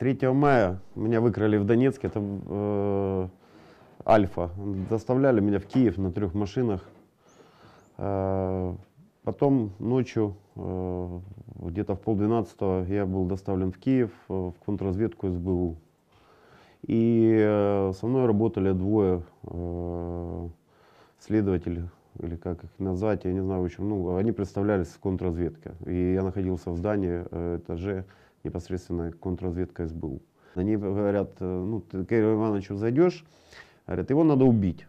3 мая меня выкрали в Донецке, Это э, Альфа. Доставляли меня в Киев на трех машинах. Э, потом ночью, э, где-то в полдвенадцатого, я был доставлен в Киев, э, в контрразведку СБУ. И э, со мной работали двое э, следователей, или как их назвать, я не знаю, в общем, ну, они представлялись в контрразведке. И я находился в здании, э, этаже непосредственно контрразведка СБУ. Они говорят, э, ну, ты к Игорю Ивановичу зайдешь, говорят, его надо убить.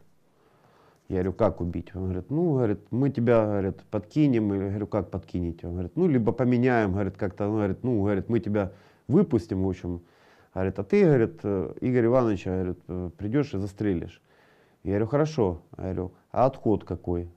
Я говорю, как убить? Он говорит, ну, говорит, мы тебя, говорит, подкинем. Я говорю, как подкинете? Он говорит, ну, либо поменяем, говорит, как-то, он говорит, ну, говорит, мы тебя выпустим, в общем. Говорит, а ты, говорит, э, Игорь Иванович, говорит, э, придешь и застрелишь. Я говорю, хорошо. Я говорю, а отход какой?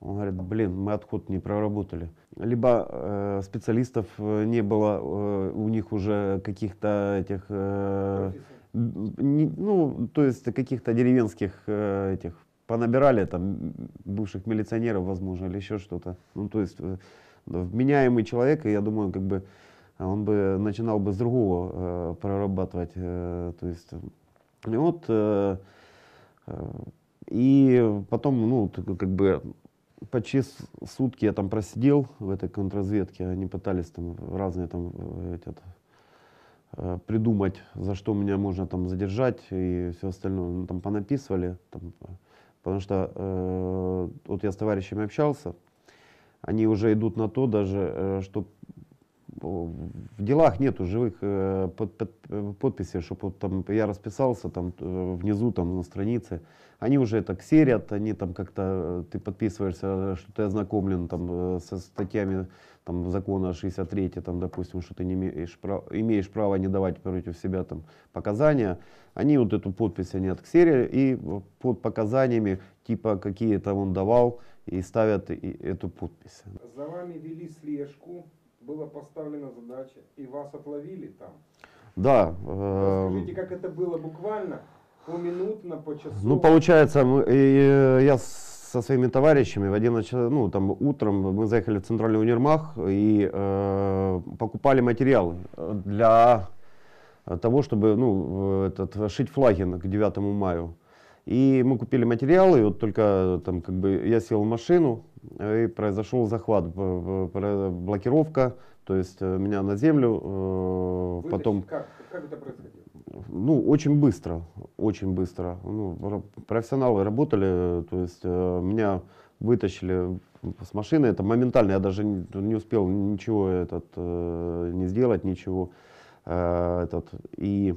Он говорит, блин, мы отход не проработали. Либо э, специалистов э, не было, э, у них уже каких-то этих... Э, не, ну, то есть каких-то деревенских э, этих понабирали там бывших милиционеров, возможно, или еще что-то. Ну, то есть э, вменяемый человек, и я думаю, как бы он бы начинал бы с другого э, прорабатывать. Э, то есть, э. и вот э, э, и потом, ну, как бы почти сутки я там просидел в этой контрразведке. Они пытались там разные там э, этот, э, придумать, за что меня можно там задержать и все остальное. Ну, там понаписывали, там, потому что э, вот я с товарищами общался, они уже идут на то даже, э, что в делах нету живых э, под, под, подписей, чтобы там я расписался там э, внизу там на странице. Они уже это ксерят, они там как-то э, ты подписываешься, что ты ознакомлен там со статьями там закона 63, там допустим, что ты не имеешь права, имеешь право не давать против себя там показания. Они вот эту подпись они отксерили и под показаниями типа какие то он давал и ставят эту подпись. За вами вели слежку была поставлена задача, и вас отловили там. Да. Скажите, э, как это было буквально, поминутно, по часу? Ну, получается, мы, э, я со своими товарищами в 11 ну там утром мы заехали в центральный универмаг и э, покупали материал для того, чтобы ну, этот, шить флагин к 9 мая. И мы купили материалы, и вот только там как бы я сел в машину, э, и произошел захват, блокировка, то есть э, меня на землю, э, Вытащить потом... Как? как это происходило? Ну, очень быстро, очень быстро. Ну, профессионалы работали, то есть меня вытащили с машины, это моментально, я даже не, не успел ничего этот, не сделать, ничего этот, и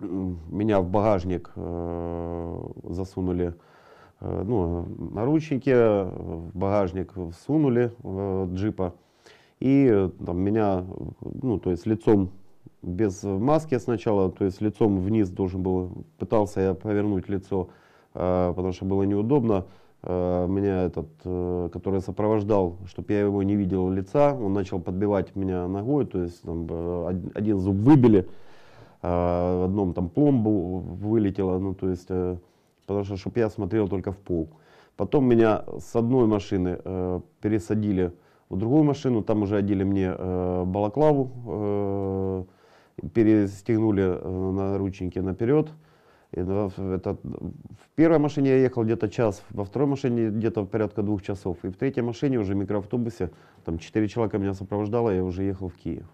меня в багажник э, засунули э, ну, наручники, э, в багажник всунули джипа. И там, меня, ну, то есть лицом без маски сначала, то есть лицом вниз должен был, пытался я повернуть лицо, потому что было неудобно. Меня этот, который сопровождал, чтобы я его не видел лица, он начал подбивать меня ногой, то есть там, один зуб выбили, а, в одном там пломба вылетело, ну то есть, э, потому что, чтобы я смотрел только в пол. Потом меня с одной машины э, пересадили в другую машину, там уже одели мне э, балаклаву, э, перестегнули э, наручники наперед. И, ну, это, в первой машине я ехал где-то час, во второй машине где-то порядка двух часов, и в третьей машине уже микроавтобусе, там четыре человека меня сопровождало, я уже ехал в Киев.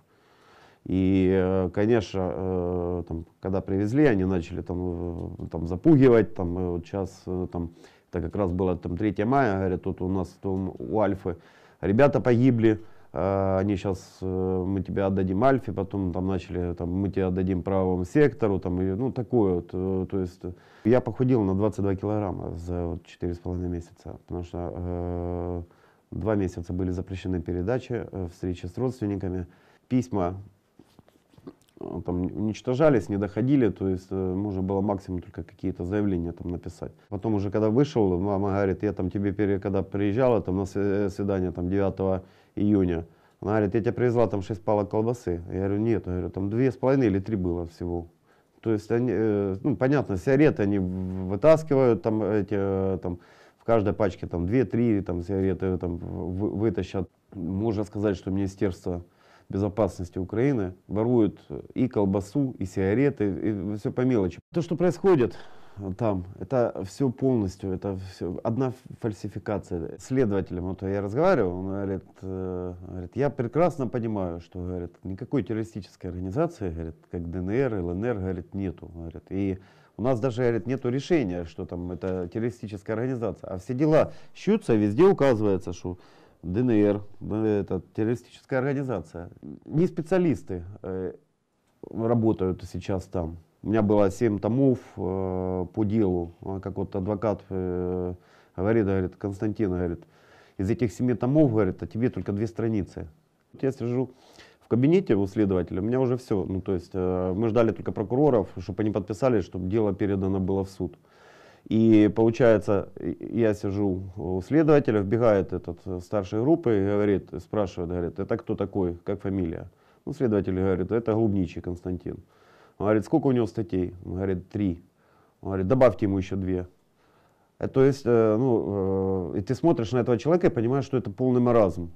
И, э, конечно, э, там, когда привезли, они начали там, э, там запугивать, там, вот сейчас, там, это как раз было там 3 мая, говорят, тут у нас там, у Альфы ребята погибли, они сейчас, мы тебе отдадим Альфе, потом там начали, там, мы тебе отдадим правому сектору, там, и, ну, такое вот, то есть, я похудел на 22 килограмма за вот, 4,5 месяца, потому что э, два месяца были запрещены передачи, встречи с родственниками, письма Э, там уничтожались, не доходили, то есть э, можно было максимум только какие-то заявления там написать. Потом уже когда вышел, мама говорит, я там тебе, пере... когда приезжала там на э, свидание там 9 июня, она говорит, я тебе привезла там 6 палок колбасы. Я говорю, нет, я говорю, там 2,5 или 3 было всего. То есть они, ну понятно, сигареты они вытаскивают там эти там в каждой пачке там 2-3 там сигареты там вытащат. Можно сказать, что министерство безопасности Украины, воруют и колбасу, и сигареты, и все по мелочи. То, что происходит э, там, это все полностью, это все, одна фальсификация. Следователем, вот я разговаривал, он говорит, э, говорит, я прекрасно понимаю, что, говорит, никакой террористической организации, говорит, как ДНР, ЛНР, говорит, нету, говорит, и у нас даже, говорит, нету решения, что там это террористическая организация, а все дела щутся, везде указывается, что ДНР, это террористическая организация. Не специалисты э, работают сейчас там. У меня было семь томов э, по делу. А как вот адвокат э, говорит, говорит, Константин, говорит, из этих семи томов, говорит, а тебе только две страницы. Вот я сижу в кабинете у следователя, у меня уже все. Ну, то есть э, мы ждали только прокуроров, чтобы они подписали, чтобы дело передано было в суд. И получается, я сижу у следователя, вбегает этот э, старшей группы и говорит, спрашивает, говорит, это кто такой, как фамилия? Ну, следователь говорит, это Глубничий Константин. Он говорит, сколько у него статей? Он говорит, три. Он говорит, добавьте ему еще две. Э, то есть, э, ну, и ты смотришь на этого человека и понимаешь, что это полный маразм.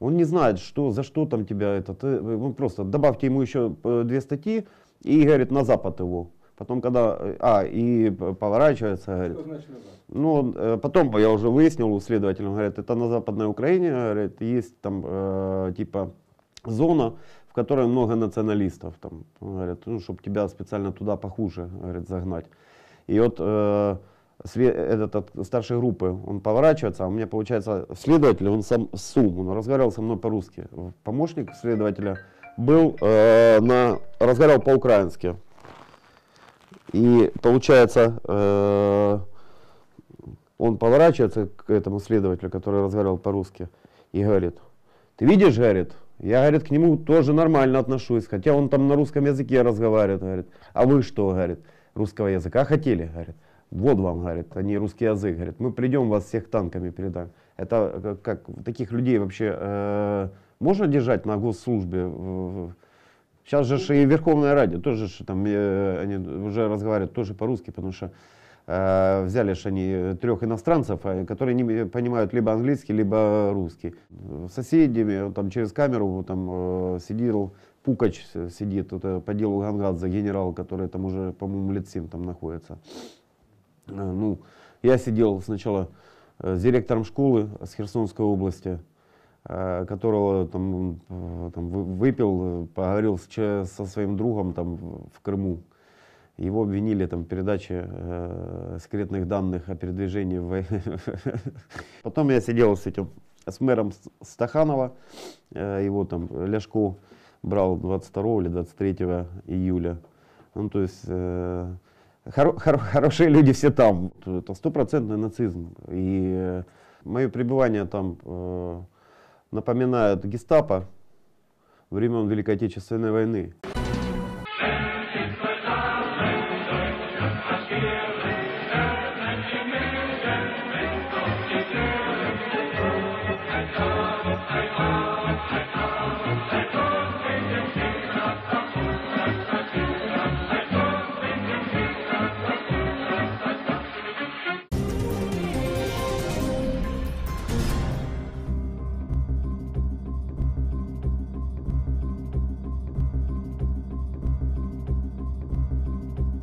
Он не знает, что, за что там тебя это. Ты, он просто добавьте ему еще две статьи и говорит, на запад его. Потом, когда... Э, а, и поворачивается, говорит. Что значит назад? Ну, э, потом я уже выяснил у следователя, он говорит, это на Западной Украине, говорит, есть там, э, типа, зона, в которой много националистов. Там, он ну, чтобы тебя специально туда похуже, говорит, загнать. И вот э, этот, этот старшей группы, он поворачивается, а у меня получается следователь, он сам сум, он разговаривал со мной по-русски. Помощник следователя был э, на... разговаривал по-украински. И получается, э, он поворачивается к этому следователю, который разговаривал по-русски, и говорит, ты видишь, говорит, я, говорит, к нему тоже нормально отношусь, хотя он там на русском языке разговаривает, говорит, а вы что, говорит, русского языка хотели, говорит, вот вам, говорит, они русский язык, говорит, мы придем вас всех танками передаем. Это э, как, таких людей вообще э, можно держать на госслужбе? Сейчас же и Верховная Раде тоже же там, э, они уже разговаривают тоже по-русски, потому что э, взяли же они трех иностранцев, э, которые не понимают либо английский, либо русский. Э, с соседями, там через камеру там э, сидел Пукач э, сидит, это по делу Гангадзе, генерал, который там уже, по-моему, лет 7 там находится. Ну, я сидел сначала с директором школы с Херсонской области, Э, которого там, э, там выпил, поговорил с, со своим другом там в Крыму. Его обвинили там в передаче э, секретных данных о передвижении в Потом я сидел с этим, с мэром Стаханова, э, его там Ляшко брал 22 или 23 июля. Ну, то есть э, хоро хор хорошие люди все там. Это стопроцентный нацизм. И э, мое пребывание там э, напоминают гестапо времен Великой Отечественной войны.